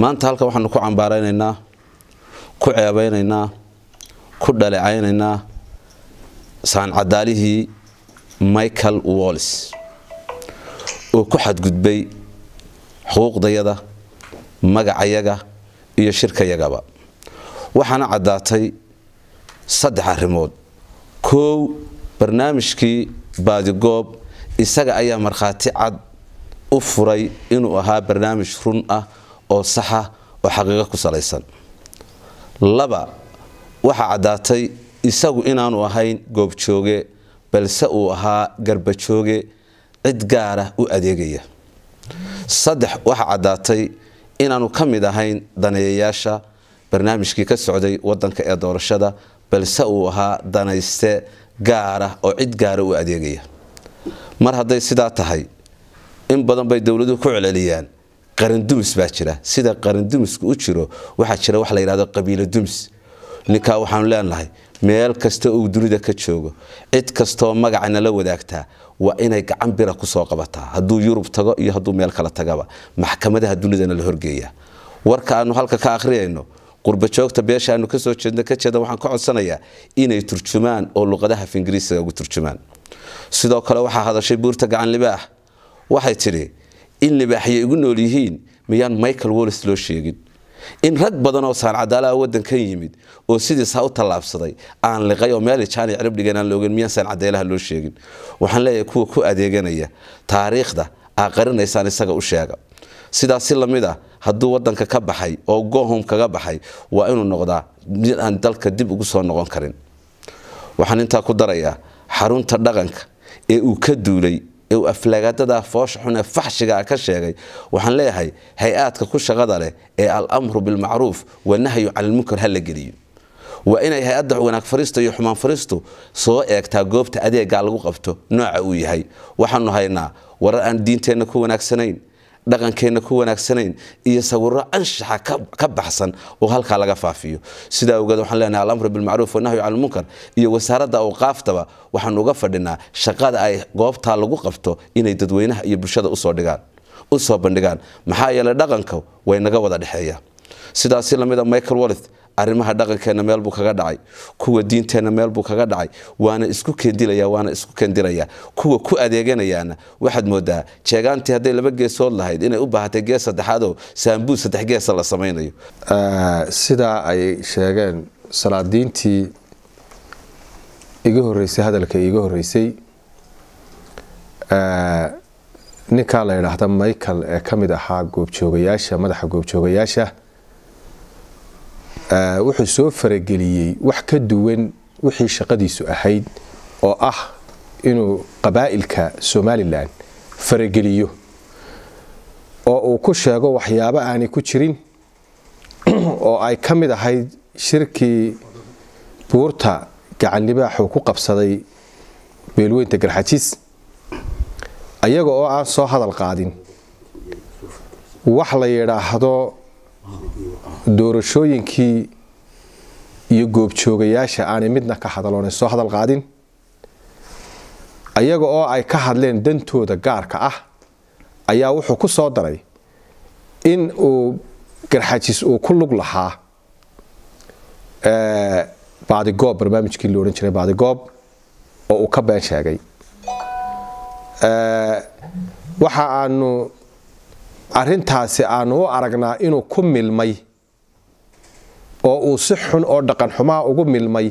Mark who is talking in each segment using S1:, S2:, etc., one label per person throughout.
S1: maanta halka waxaanu ku cambaaraynaynaa ku ceebaynaynaa ku dhaleecaynaynaa saancadaalihii michael wallis oo ku xadgudbay xuquuqdayada magacayaga iyo shirkayagaba waxaana caddaatay saddex arrimood koow barnaamijkii baadigoob isaga ayaa markhaati cad u furay inuu ahaa barnaamij run ah oo saxa oo xaqiiqo ku salaysan laba waxaa caddaatay isagu inaanu ahayn goobjooge balse uu ahaa garbajooge cid gaara u adeegaya saddex waxaa caddaatay inaanu ka mid ahayn daneeyayaasha barnaamijkii ka socday wadanka ee doorashada balse uu ahaa danayste gaara oo cid gaara u adeegaya mar hadday sidaa tahay in badan bay dowladuhu ku celceliyaan qarandumis baa jira sida qarandumisku u jiro waxaa jira wax la yidhahdo qabiilo dumis ninkaa waxaanu leenahay meel kasta uu dunida ka joogo cid kastoo magacana la wadaagtaa waa inay gacan bira kusoo qabataa hadduu yurub tago iyo hadduu meel kala tagaba maxkamadaha dunidana la horgeeyaa warka aanu halka ka akhriyayno qurbajoogta beesha aanu kasoo jeedno ka jeedna waxaan ka codsanayaa inay turjumaan oo luqadaha ingiriisiga ugu turjumaan sidoo kale waxaa hadashay buurta gacanlibaax ah. waxay tidhi in libaaxyo igu nool yihiin miyaan michael wallis loo sheegin in rag badan oo saancadaalaha ah wadankan yimid oo sidiisaa u tallaabsaday aan liqay oo meel jaani cirib dhigeen aan loogin miyaan saancadeelaha loo sheegin waxaan leeyahay kuwa ku adeeganaya taariikhda aa qarinaysaan isaga u sheega sidaasi lamid ah hadduu wadanka ka baxay oo gohom kaga baxay waa inuu noqdaa mid aan dalka dib ugu soo noqon karin waxaan intaa ku darayaa xarunta dhaqanka ee uu ka duulay ee aflaagaadada foosha xun ee faxshiga ka sheegay waxaan leeyahay hay-aadka ku shaqada leh ee al-amru bilmacruuf wanahyu calalmunkar ha la geliyo waa inay hay-adda wanaag fariisto iyo xumaan fariistu soo eegtaa goobta adeegaa lagu qabto nooca uu yahay waxaanu haynaa warar aan diinteenna ku wanaagsanayn dhaqankeena ku wanaagsanayn iyo sawiro anshaxa ka baxsan oo halkaa laga faafiyo sidaa ogeed waxaan leenahay alamru bilmacruuf wanahyu can lmunkar iyo wasaaradda awqaaftaba waxaan uga fadhinaa shaqada ay goobtaa lagu qabto inay dadweynaha iyo bulshada usoo bandhigaan maxaa yeeley dhaqanka way naga wada dhexeeya sidaasi lamida ah michael walith arrimaha dhaqankeenna meel buu kaga dhacay kuwa diinteenna meel buu kaga dhacay waana isku kendilaya waana isku kendilaya kuwa ku adeeganayaana waxaad moodaa jeegaantii hadday laba geesood lahayd inay u baahatay gees saddexaadoo
S2: saambuu saddex geesa la samaynayo sidaa ay sheegeen salaadiintii iga horreysay hadalka iga horreysay ninkaa la yidhaahda michael ee ka mid ahaa goobjoogayaasha madaxa goobjoogayaasha wuxuu soo farageliyey wax ka duwan wixii shaqadiisu ahayd oo ah inuu qabaa'ilka somalilan farageliyo oo uu ku sheego waxyaabo aanay ku jirin oo ay ka mid ahayd shirkii buurta gacanlibaaxuu ku qabsaday beelweynta garxajiis iyaga oo aan soo hadal qaadin wax la yidhaahdo doorashooyinkii iyo goobjoogayaasha aanay midna ka hadaloonayn soo hadal qaadin ayaga oo ay ka hadleen dantooda gaarka ah ayaa wuxuu ku soo daray in uu garxajis uu ku lug lahaa eh, baadigoob barnaamijkii la odhan jiray baadigoob oo uu ka been sheegay eh, waxa aanu arintaasi aanu u aragnaa inuu ku milmay oo uu si xun oo dhaqan xumaa ugu milmay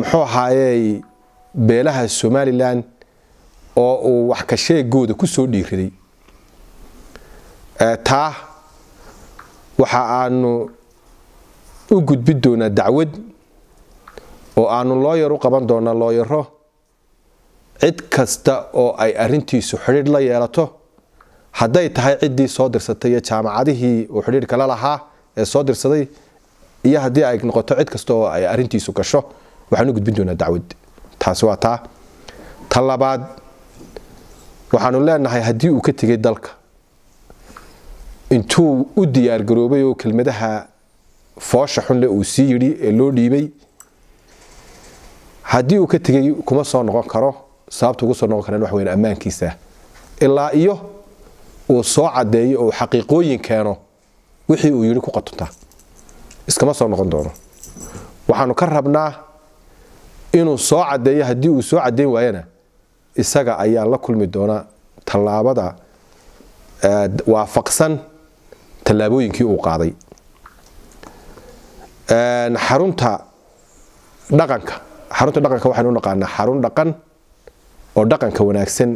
S2: muxuu ahaayey beelaha somalilan oo uu wax ka sheegooda ku soo dhiiriday taa waxa aanu u gudbin doonaa dacwad oo aanu looyar u qaban doonaa looyaro cid kasta oo ay arintiisu xidhiidh la yeelato hadday tahay ciddii soo dirsatay iyo jaamacadihii uu xidhiidhka la lahaa ee soo dirsaday iyo haddii ay noqoto cid kasta oo ay arintiisu gasho waxaanu gudbin doonaa dacwad taasi waa taa ta labaad waxaanu leenahay haddii uu ka tegay dalka intuu u diyaargaroobay oo kelmadaha foosha xunle uu sii yidhi ee loo dhiibay haddii uu ka tegey kuma soo noqon karo sababta ugu soo noqon karaan wax weyn ammaankiisa ilaa iyo uu soo caddeeyo oo xaqiiqooyin keeno wixii uu yidhi ku qatunta iskama soo noqon doono waxaanu ka rabnaa inuu soo caddeeyo haddii uu soo caddayn waayana isaga ayaa la kulmi doonaa tallaabada eh, waafaqsan tallaabooyinkii uu qaaday xarunta dhaqanka xarunta dhaqanka waxaynu u naqaanaa xarun dhaqan oo dhaqanka wanaagsan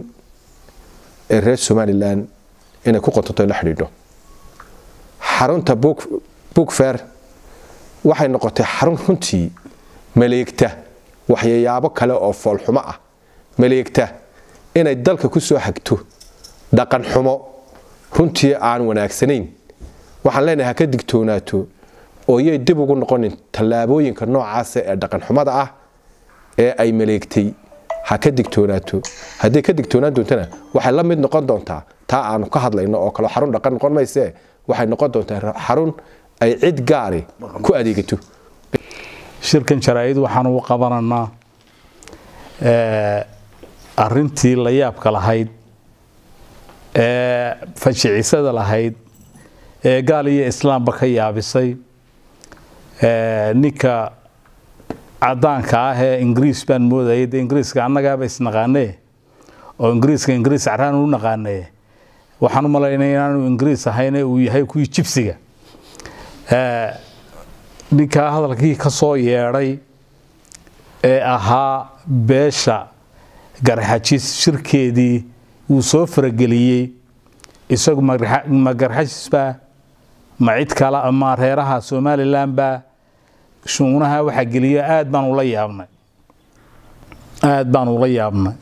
S2: ee reer somalilan inay ku qotonto la xidhiidho xarunta bugfer waxay noqotay xarun runtii maleegta waxyayaabo kale oo foolxumo ah maleegta inay dalka ku soo dhaqan xumo runtii aan wanaagsanayn waxaan leenahay ka digtoonaato oo yay dib ugu noqonin tallaabooyinka noocaas ee dhaqanxumada ah ee ay maleegtay ha ka digtoonaato hadday ka digtoonaan doontana waxay la mid noqon doontaa taa aanu ka hadlayno oo kale xarun dhaqan noqon maysee waxay noqon doontaa xarun ay cid gaari ku adeegato
S3: shirkan jaraa-id waxaan ugu qabananaa eh, arintii la yaabka lahayd ee eh, fashicisada lahayd ee gaal iyo islaamba ka yaabisay eh, ninka caddaanka ah ee ingiriis baan moodayay de ingiriiska annagaaba isnaqaanee oo ingiriiska ingiriis caraan u naqaanee waxaan u malayna inaanu ingiriis ahayne uu yahay kuwii jibsiga ninkaa hadalkii ka soo yeedhay ee ahaa beesha garxajis shirkeedii uu soo farageliyey isagu ma garxajisbaa ma cid kale ama reeraha somalilanbaa shuunaha waxaa geliya aad baan ula yaabnay aada baan ula yaabnay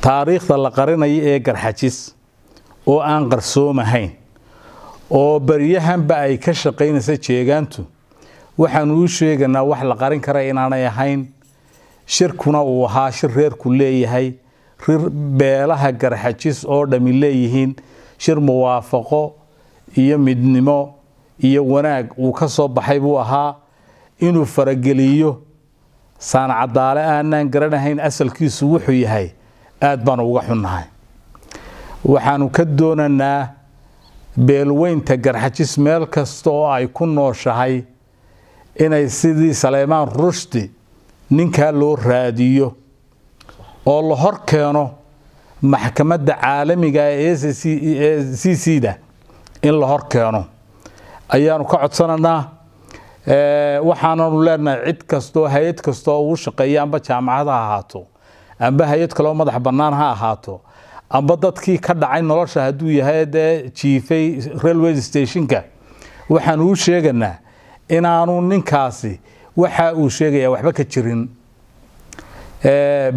S3: taariikhda la qarinayo ee garxajis oo aan qarsoomahayn oo baryahanba ay ka shaqaynaysa jeegaantu waxaan uu sheegaynaa wax la qarin kara inaanay ahayn shirkuna uu ahaa shir reerku leeyahay rir beelaha garxajis oo dhammi leeyihiin shir muwaafaqo iyo midnimo iyo wanaag uu ka soo baxay buu ahaa inuu farageliyo saan caddaale aanaan garanahayn asalkiisu wuxuu yahay aada baan uga xunnahay waxaanu ka doonanaa beelweynta garxajis meel kasta oo ay ku nooshahay inay sidii saleymaan rushdi ninkaa loo raadiyo oo la hor keeno maxkamadda caalamiga ah ee s c c da in la hor keeno ayaanu ka codsanaynaa waxaananu leenahay cid kastoo hay-ad kastoo ugu shaqeeyaanba amba jaamacada ahaato amba hay-ad kaleo madax bannaan ha ahaato amba dadkii ka dhacay nolosha hadduu yahay dee jiifay railway stationka waxaan uu sheeganaa inaanu ninkaasi waxa uu sheegaya waxba ka jirin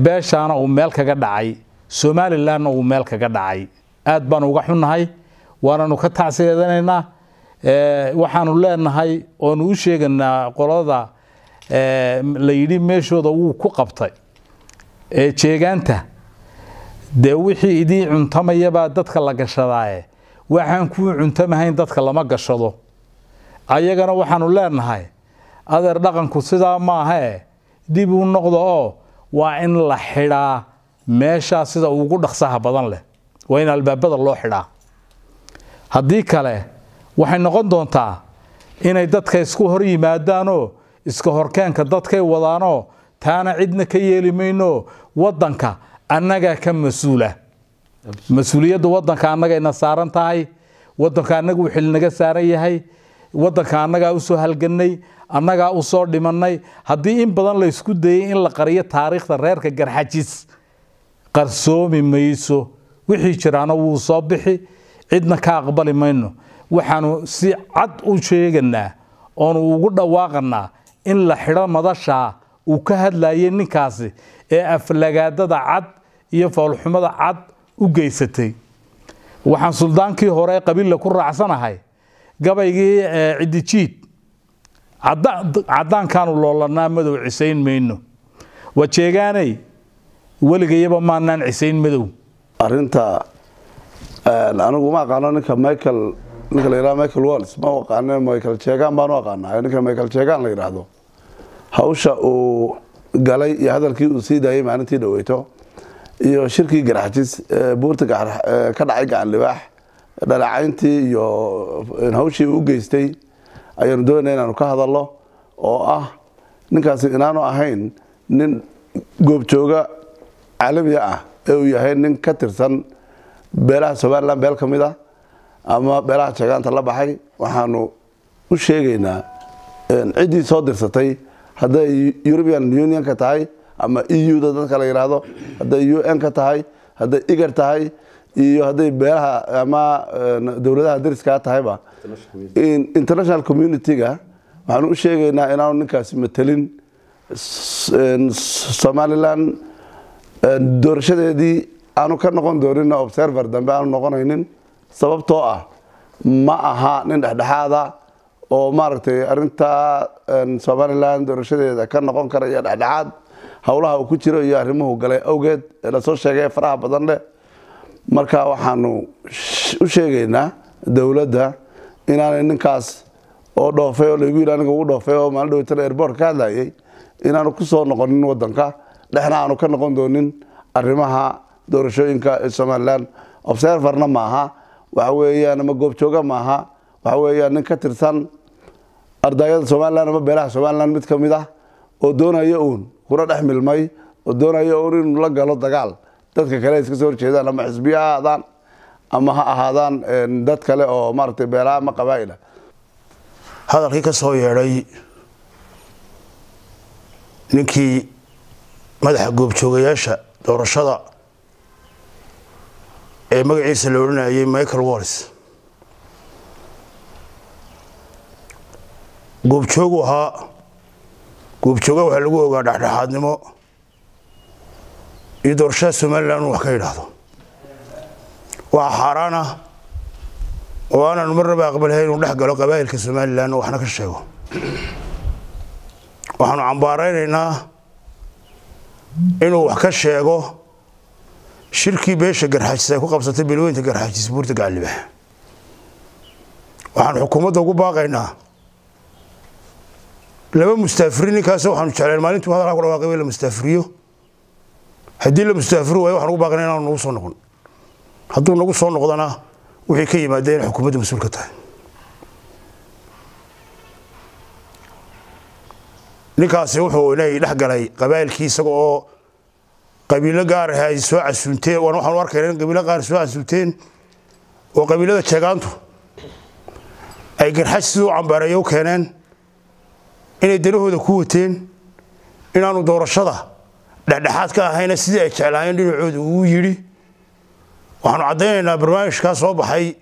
S3: beeshaana uu meel kaga dhacay somalilanna uu meel kaga dhacay aad baanu uga xunnahay waananu ka tacsiyadanaynaa waxaanu leenahay oonu u sheeganaa qolada la yidhi meeshooda wuu ku qabtay ee jeegaanta dee wixii idiin cuntamayabaa dadka la gashadaaye waxaan kuu cuntamahayn dadka lama gashado ayagana waxaanu leenahay adeer dhaqanku sidaa maahae dib u noqdo oo waa in la xidhaa meeshaa sida ugu dhaqsaha badan leh waa in albaabada loo xidhaa haddii kale waxay noqon doontaa inay dadka isku hor yimaadaanoo iska horkeenka dadkay wadaanoo taana cidna ka yeeli mayno wadanka annagaa ka mas-uula mas-uuliyadda wadanka annagayna saaran tahay wadanka annaga uu xilinaga saaran yahay wadanka annagaa usoo halganay annagaa usoo dhimanay haddii in badan laysku dayey in la qariyo taariikhda reerka garxajis qarsoomi mayso wixii jiraana wuu soo bixi cidna ka aqbali mayno waxaanu si cad u sheeganaa oonu ugu dhawaaqanaa in la xidho madashaa uu ka hadlayay ninkaasi ee aflagaadada cad iyo foolxumada cad u geysatay waxaan suldaankii hore qabiilla ku raacsanahay gabaygii cidijiid caddaankaanu loolanaa madow cisayn mayno wajeegaanay weligayaba maanaan cisayn madow arinta
S4: anigu ma aqaano ninka michael ninka la yidhahdo michael walls ma aqaanin michael jeegan baan u aqaanaa ninka michael jeegan la yidhaahdo hawsha uu galay iyo hadalkii uu sii daayay maalintii dhaweyto iyo shirkii garaxjis buurta ka dhacay gacan libaax dhalacayntii iyo hawshii u geystay ayaanu doonaya inaanu ka hadalno oo ah ninkaasi inaanu ahayn nin goobjooga caalamiga ah ee uu yahay nin ka tirsan beelaha somalilan beel ka mid a ah, ama beelaha jagaanta la baxay waxaanu u sheegaynaa ciddii soo dirsatay hadday european unionka tahay ama e u-da dadka la yidhaahdo hadday u n ka tahay hadday igar tahay iyo hadday beelaha ama eh, dowladaha dariskaa tahayba international community-ga u sheegaynaa inaanu ninkaasi matelin eh, somalilan eh, doorashadeedii aanu ka noqon doonin observer dambe aanu noqonaynin sababtoo ah ma aha nin dhexdhexaada oo maaragtay arinta somalilan doorashadeeda ka noqon kara iyo dhexdhexaad howlaha uu ku jiro iyo arrimuhu galay awgeed ee lasoo sheegay faraha badan leh marka waxaanu u sheegaynaa dowladda inaanay ninkaas oo dhoofay oo laygu yidhi aniga ugu dhoofay oo maalin dhaweytan airboort ka hadlayay inaanu ku soo noqonin waddanka dhexna aanu ka noqon doonin arrimaha doorashooyinka ee somalilan observerna maaha waxa weeyaan ama goobjooga maaha waxaa weeyaa nin ka tirsan ardaayada somalilan ama beelaha somalilan mid ka mid ah oo doonaya uun kuna dhex milmay oo doonaya uun inuu la galo dagaal dadka kale iska soo horjeedaan ama xisbiya ha ahaadaan ama ha ahaadaan dad kale oo maaragtay beelaha ama qabaa'ilah
S5: hadalkii ka soo yeedhay ninkii madaxa goobjoogayaasha doorashada ee magaciisa la odhanayay michael wallis goobjoogu ahaa goobjooga waxaa lagu ogaa dhexdhexaadnimo iyo doorashada somalilan uu wax ka yidhaahdo waa xaaraan ah oo aanan marnaba aqbalhay inuu dhex galo qabaa'ilka somalilan oo waxna ka sheego waxaanu cambaaraynaynaa inuu wax ka sheego shirkii beesha garxaajis ay ku qabsatay bilweynta garxaajis buurta gacalibax waxaan xukuumadda ugu baaqaynaa laba mustaafiri ninkaas waxaanu jecleen maalintu hadalaa ku dhawaaqay w la mustaafiriyo haddii la mustaafiri waayo waxaan ugu baaqana inaanu nagu soo noqon hadduu nagu soo noqdana wixii ka yimaada inay xukuumadda mas-uulka tahay ninkaasi wuxuu inay dhex qabaa'ilkii isaga oo qabiilo gaaraha ay soo casuunteen waan waxaanu arkayna in qabiilo qaar soo casuunteen oo qabiilada jeegaantu ay garxash siduu cambaareeyo u keeneen inay danahooda ku wateen inaanu doorashada dhexdhexaad ka ahayna sidii ay jeclaayeen dhinacooda uu yidhi waxaanu caddaynaynaa barnaamijkaa soo baxay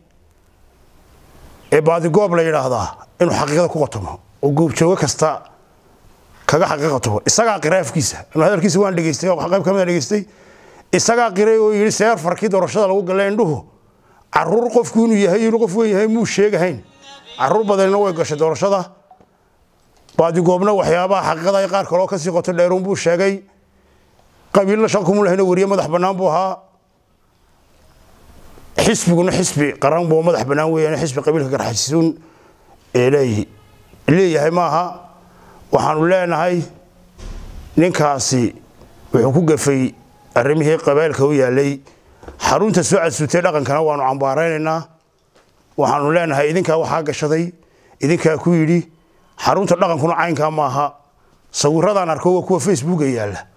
S5: ee baadigoob la yidhaahdaa inuu xaqiiqada ku qatomo oo goobjoogo kasta kaga xaqiiqa tago isagaa qiraafkiisa inuu hadalkiisa waan dhegeystay qayb ka mid ah dhegeystay isagaa qiray oo yidhi seer farkii doorashada lagu gala indhuhu caruur qofku inuu yahay inuu qof weyn yahay muu sheegahayn caruur badanina way gashay doorashada baadigoobna waxyaabaha xaqiiqada qaar kaloo kasii qoto dheeruun buu sheegay qabiilna shan kumulahna weriye madax bannaan buu ahaa xisbiguna xisbi qaran buu madax bannaan weeyaan xisbi qabiilka garxajisuun leeyahay maaha waxaanu leenahay ninkaasi wuxuu ku gafay arrimihii qabailka u yaallay xarunta soo cadsuutay dhaqankana waanu cambaaraynaynaa waxaanu leenahay idinkaa waxaa gashaday idinkaa ku yidhi xarunta dhaqankuna caynkaa maaha sawiradan arko waa kuwa facebooka yaalla